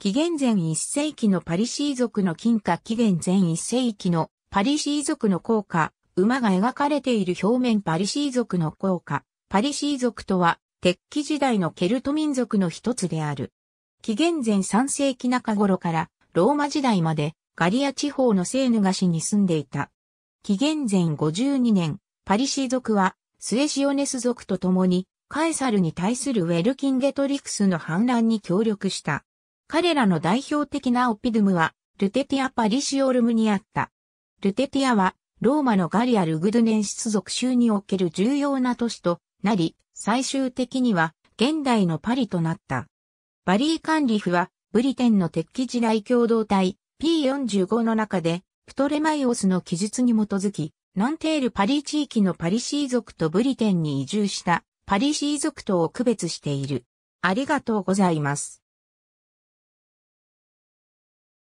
紀元前1世紀のパリシー族の金貨紀元前1世紀のパリシー族の効果、馬が描かれている表面パリシー族の効果、パリシー族とは、鉄器時代のケルト民族の一つである。紀元前3世紀中頃からローマ時代までガリア地方のセーヌガ市に住んでいた。紀元前52年、パリシー族はスエシオネス族と共にカエサルに対するウェルキンゲトリクスの反乱に協力した。彼らの代表的なオピドゥムは、ルテティア・パリシオルムにあった。ルテティアは、ローマのガリア・ルグドゥネン出属州における重要な都市となり、最終的には、現代のパリとなった。バリー・カンリフは、ブリテンの鉄器地雷共同体 P45 の中で、プトレマイオスの記述に基づき、ナンテールパリ地域のパリシー族とブリテンに移住したパリシー族とを区別している。ありがとうございます。